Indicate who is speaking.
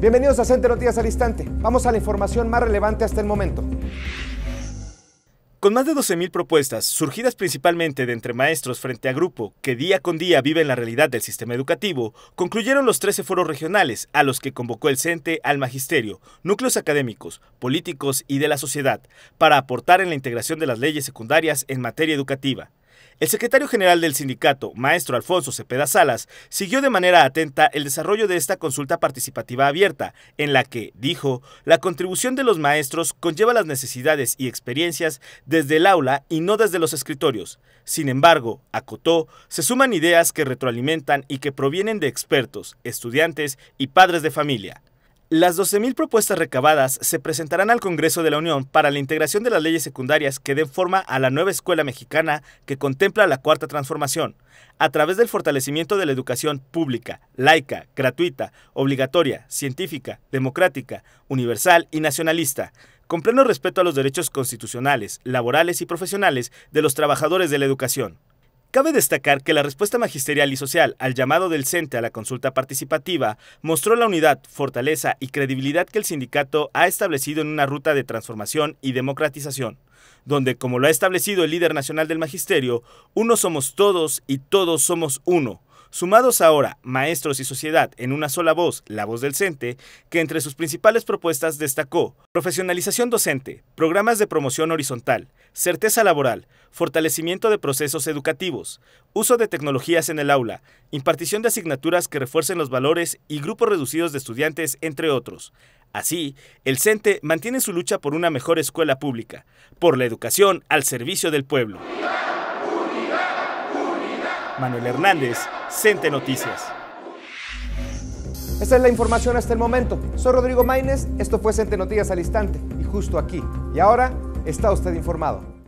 Speaker 1: Bienvenidos a los Noticias al Instante. Vamos a la información más relevante hasta el momento.
Speaker 2: Con más de 12.000 propuestas, surgidas principalmente de entre maestros frente a grupo que día con día viven la realidad del sistema educativo, concluyeron los 13 foros regionales a los que convocó el CENTE al magisterio, núcleos académicos, políticos y de la sociedad, para aportar en la integración de las leyes secundarias en materia educativa. El secretario general del sindicato, maestro Alfonso Cepeda Salas, siguió de manera atenta el desarrollo de esta consulta participativa abierta, en la que, dijo, la contribución de los maestros conlleva las necesidades y experiencias desde el aula y no desde los escritorios. Sin embargo, acotó, se suman ideas que retroalimentan y que provienen de expertos, estudiantes y padres de familia. Las 12.000 propuestas recabadas se presentarán al Congreso de la Unión para la integración de las leyes secundarias que den forma a la nueva escuela mexicana que contempla la cuarta transformación, a través del fortalecimiento de la educación pública, laica, gratuita, obligatoria, científica, democrática, universal y nacionalista, con pleno respeto a los derechos constitucionales, laborales y profesionales de los trabajadores de la educación. Cabe destacar que la respuesta magisterial y social al llamado del CENTE a la consulta participativa mostró la unidad, fortaleza y credibilidad que el sindicato ha establecido en una ruta de transformación y democratización, donde, como lo ha establecido el líder nacional del magisterio, uno somos todos y todos somos uno. Sumados ahora maestros y sociedad en una sola voz, la voz del CENTE, que entre sus principales propuestas destacó profesionalización docente, programas de promoción horizontal, certeza laboral, fortalecimiento de procesos educativos, uso de tecnologías en el aula, impartición de asignaturas que refuercen los valores y grupos reducidos de estudiantes, entre otros. Así, el CENTE mantiene su lucha por una mejor escuela pública, por la educación al servicio del pueblo. Manuel Hernández, CENTE Noticias. Esta es la
Speaker 1: información hasta el momento. Soy Rodrigo Maínez, esto fue Cente Noticias al Instante, y justo aquí. Y ahora Está usted informado.